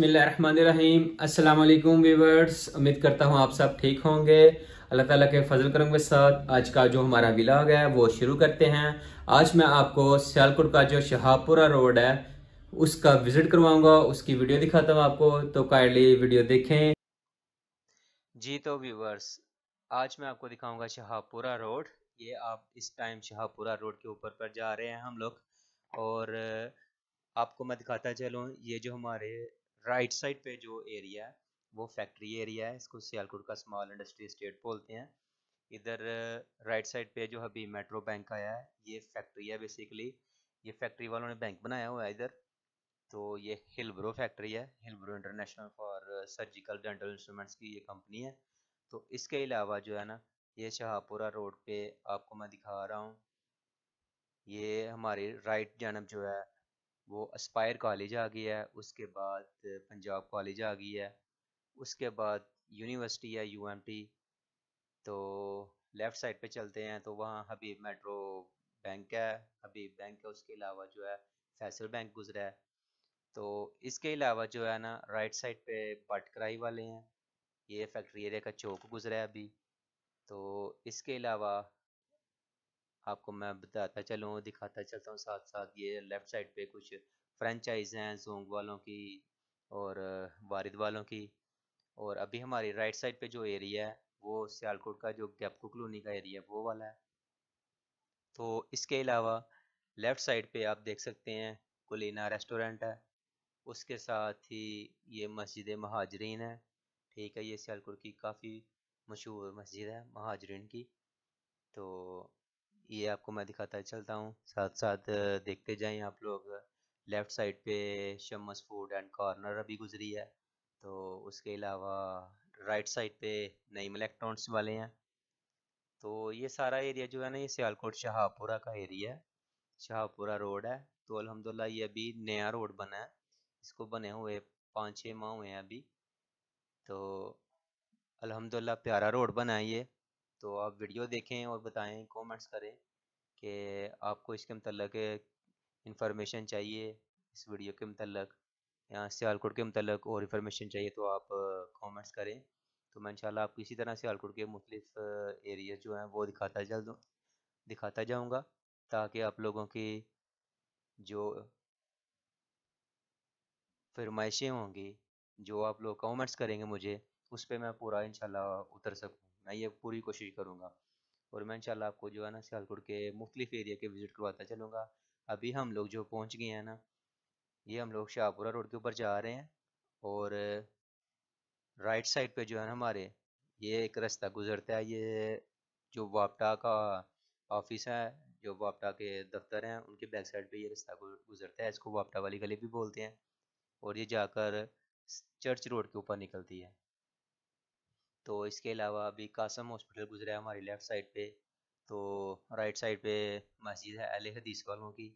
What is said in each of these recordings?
बसमीम अल्लाम वीवर्स उम्मीद करता हूँ आप सब ठीक होंगे अल्लाह ताला के फजल करम के साथ आज का जो हमारा विलाग है वो शुरू करते हैं आज मैं आपको सियालकोट का जो शहापुरा रोड है उसका विजिट करवाऊंगा उसकी वीडियो दिखाता हूँ आपको तो काइंडली वीडियो देखें जी तो व्यूवर्स आज मैं आपको दिखाऊंगा शहापुरा रोड ये आप इस टाइम शहापुरा रोड के ऊपर पर जा रहे हैं हम लोग और आपको मैं दिखाता चलूँ ये जो हमारे राइट साइड पे जो एरिया है वो फैक्ट्री एरिया है इसको सियालकोट का स्मॉल इंडस्ट्री स्टेट बोलते हैं इधर राइट साइड पे जो अभी मेट्रो बैंक आया है ये फैक्ट्री है बेसिकली ये फैक्ट्री वालों ने बैंक बनाया हुआ है इधर तो ये हिलब्रो फैक्ट्री है Hilbro international for surgical dental instruments की ये कंपनी है तो इसके अलावा जो है ना ये शाहपुरा रोड पे आपको मैं दिखा रहा हूँ ये हमारी राइट जानब जो है वो अस्पायर कॉलेज आ गया है उसके बाद पंजाब कॉलेज आ गई है उसके बाद यूनिवर्सिटी है यूएमटी तो लेफ़्ट साइड पे चलते हैं तो वहाँ हबीब मेट्रो बैंक है हबीब बैंक है उसके अलावा जो है फैसल बैंक गुजरा है तो इसके अलावा जो है ना राइट साइड पे कराई वाले हैं ये फैक्ट्री एरिया का चौक गुजरा है अभी तो इसके अलावा आपको मैं बताता चलूँ दिखाता चलता हूँ साथ साथ ये लेफ्ट साइड पे कुछ फ्रेंचाइज हैं जोंग वालों की और वारिद वालों की और अभी हमारी राइट साइड पे जो एरिया है वो सियालकोट का जो गैपको कलोनी का एरिया है वो वाला है तो इसके अलावा लेफ़्ट साइड पे आप देख सकते हैं कुलीना रेस्टोरेंट है उसके साथ ही ये मस्जिद महाजरीन है ठीक है ये सियालकोट की काफ़ी मशहूर मस्जिद है महाजरीन की तो ये आपको मैं दिखाता चलता हूँ साथ साथ देखते जाएं आप लोग लेफ़्ट साइड पे शम्मस फूड एंड कॉर्नर अभी गुजरी है तो उसके अलावा राइट साइड पे नईम इलेक्ट्रॉन्स वाले हैं तो ये सारा एरिया जो है ना ये सियालकोट शाहपुरा का एरिया है शाहपुरा रोड है तो अलहमदिल्ला ये अभी नया रोड बना है इसको बने हुए पाँच छः माह हुए हैं अभी तो अलहमदिल्ला प्यारा रोड बना है ये तो आप वीडियो देखें और बताएं कमेंट्स करें कि आपको इसके मतलब इंफॉर्मेशन चाहिए इस वीडियो के मतलब या सियालकोट के मतलब और इन्फॉर्मेशन चाहिए तो आप कमेंट्स करें तो मैं इंशाल्लाह आपको इसी तरह सियालकोट के मुख्तफ एरिया जो हैं वो दिखाता जा दिखाता जाऊँगा ताकि आप लोगों की जो फरमाइशें होंगी जो आप लोग कमेंट्स करेंगे मुझे उस पर मैं पूरा इनशाला उतर सकूँ मैं ये पूरी कोशिश करूँगा और मैं इनशाला आपको जो है ना सियालकोट के मुख्तलिफ एरिया के विज़िट करवाता चलूँगा अभी हम लोग जो पहुँच गए हैं ना ये हम लोग शाहपुरा रोड के ऊपर जा रहे हैं और राइट साइड पे जो है ना हमारे ये एक रास्ता गुजरता है ये जो वापटा का ऑफिस है जो वापटा के दफ्तर हैं उनके बैक साइड पे ये रास्ता गुजरता है इसको वापटा वाली गली भी बोलते हैं और ये जाकर चर्च रोड के ऊपर निकलती है तो इसके अलावा अभी कासम हॉस्पिटल गुजरा है हमारी लेफ़्ट साइड पे तो राइट साइड पे मस्जिद है अल हदीस वालों की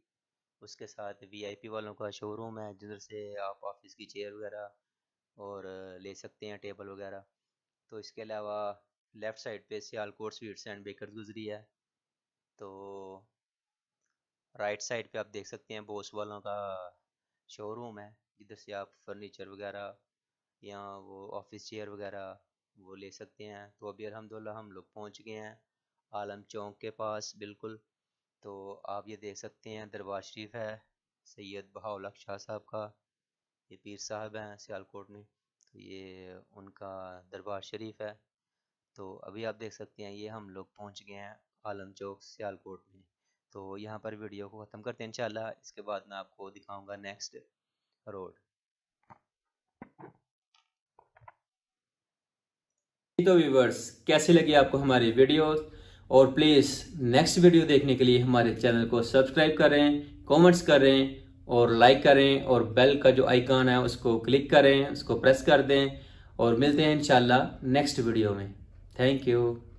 उसके साथ वीआईपी वालों का शोरूम है जिधर से आप ऑफिस की चेयर वगैरह और ले सकते हैं टेबल वगैरह तो इसके अलावा लेफ़्ट साइड पे सियालकोट स्वीट्स एंड बेकर गुजरी है तो राइट साइड पे आप देख सकते हैं बोस वालों का शोरूम है जिधर से आप फर्नीचर वगैरह या वो ऑफिस चेयर वगैरह वो ले सकते हैं तो अभी अलहमदिल्ला हम लोग पहुँच गए हैं आलम चौक के पास बिल्कुल तो आप ये देख सकते हैं दरबार शरीफ है सैयद बहाउल शाह साहब का ये पीर साहब हैं सियालकोट में तो ये उनका दरबार शरीफ है तो अभी आप देख सकते हैं ये हम लोग पहुँच गए हैं आलम चौक सियालकोट में तो यहाँ पर वीडियो को ख़त्म करते हैं इन इसके बाद मैं आपको दिखाऊँगा नेक्स्ट रोड तो व्यूवर्स कैसे लगी आपको हमारी वीडियो और प्लीज़ नेक्स्ट वीडियो देखने के लिए हमारे चैनल को सब्सक्राइब करें कमेंट्स करें और लाइक करें और बेल का जो आइकॉन है उसको क्लिक करें उसको प्रेस कर दें और मिलते हैं इंशाल्लाह नेक्स्ट वीडियो में थैंक यू